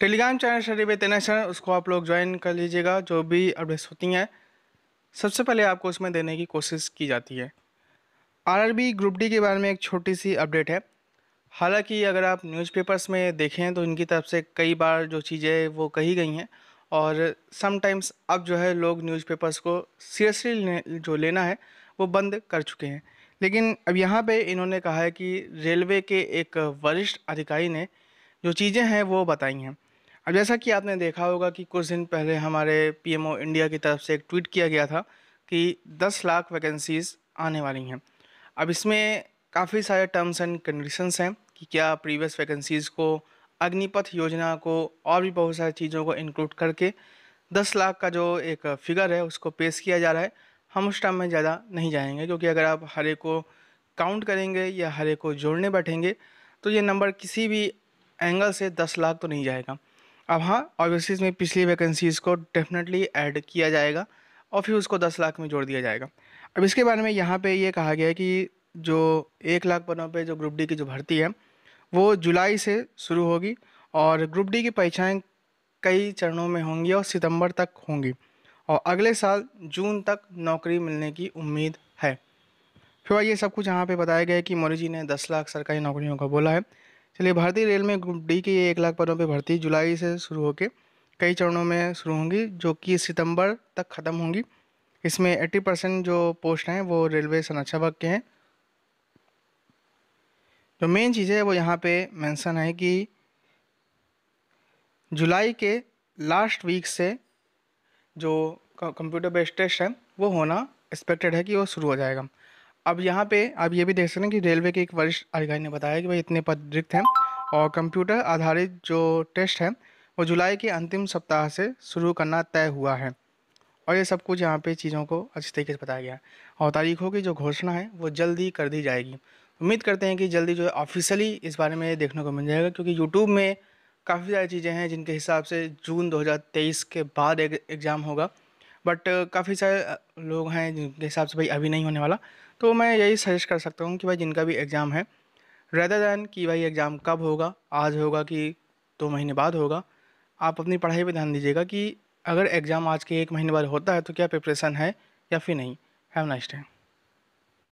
Telegram channel शरीफ international उसको आप लोग ज्वाइन कर लीजिएगा जो भी अपडेट्स होती हैं सबसे पहले आपको उसमें देने की कोशिश की जाती है आरआरबी ग्रुप डी के बारे में एक छोटी सी अपडेट है हालांकि अगर आप न्यूज़पेपर्स में देखें तो इनकी तरफ से कई बार जो चीज़ें वो कही गई हैं और समटाइम्स अब जो है लोग न्यूज़पेपर्स को सीरियसली जो लेना है वो बंद कर चुके हैं लेकिन अब यहाँ पे इन्होंने कहा है कि रेलवे के एक वरिष्ठ अधिकारी ने जो चीज़ें हैं वो बताई हैं अब जैसा कि आपने देखा होगा कि कुछ दिन पहले हमारे पीएमओ इंडिया की तरफ से एक ट्वीट किया गया था कि 10 लाख वैकेंसीज़ आने वाली हैं अब इसमें काफ़ी सारे टर्म्स एंड कंडीशंस हैं कि क्या प्रीवियस वैकेंसीज़ को अग्निपथ योजना को और भी बहुत सारी चीज़ों को इंक्लूड करके दस लाख का जो एक फिगर है उसको पेश किया जा रहा है हम उस टाइम में ज़्यादा नहीं जाएंगे क्योंकि अगर आप हरे को काउंट करेंगे या हरे को जोड़ने बैठेंगे तो ये नंबर किसी भी एंगल से दस लाख तो नहीं जाएगा अब हाँ ऑब्वियसली इसमें पिछली वैकेंसीज़ को डेफिनेटली ऐड किया जाएगा और फिर उसको दस लाख में जोड़ दिया जाएगा अब इसके बारे में यहाँ पे ये कहा गया है कि जो एक लाख पदों पे जो ग्रुप डी की जो भर्ती है वो जुलाई से शुरू होगी और ग्रुप डी की परीक्षाएँ कई चरणों में होंगी और सितंबर तक होंगी और अगले साल जून तक नौकरी मिलने की उम्मीद है फिर ये सब कुछ यहाँ पे बताया गया है कि मोदी जी ने दस लाख सरकारी नौकरियों का बोला है चलिए भारतीय रेल में ग्रुप डी की ये एक लाख पदों पर भर्ती जुलाई से शुरू होकर कई चरणों में शुरू होंगी जो कि सितंबर तक ख़त्म होंगी इसमें 80 परसेंट जो पोस्ट हैं वो रेलवे संरक्षा वर्ग के हैं जो मेन चीज़ है वो यहाँ पे मेंशन है कि जुलाई के लास्ट वीक से जो कंप्यूटर बेस्ड टेस्ट है वो होना एक्सपेक्टेड है कि वो शुरू हो जाएगा अब यहाँ पे आप ये भी देख सकते हैं कि रेलवे के एक वरिष्ठ अधिकारी ने बताया कि भाई इतने पद रिक्त हैं और कंप्यूटर आधारित जो टेस्ट है वो जुलाई के अंतिम सप्ताह से शुरू करना तय हुआ है और ये सब कुछ यहाँ पे चीज़ों को अच्छे तरीके से बताया गया है और तारीखों की जो घोषणा है वो जल्दी कर दी जाएगी उम्मीद करते हैं कि जल्दी जो है ऑफिशियली इस बारे में देखने को मिल जाएगा क्योंकि यूट्यूब में काफ़ी सारी चीज़ें हैं जिनके हिसाब से जून दो के बाद एक एग्ज़ाम होगा बट uh, काफ़ी सारे लोग हैं जिनके हिसाब से भाई अभी नहीं होने वाला तो मैं यही सजेस्ट कर सकता हूँ कि भाई जिनका भी एग्ज़ाम है रेदर दैन कि भाई एग्ज़ाम कब होगा आज होगा कि दो तो महीने बाद होगा आप अपनी पढ़ाई पर ध्यान दीजिएगा कि अगर एग्ज़ाम आज के एक महीने बाद होता है तो क्या प्रिपरेशन है या फिर नहीं हैव नाइस टाइम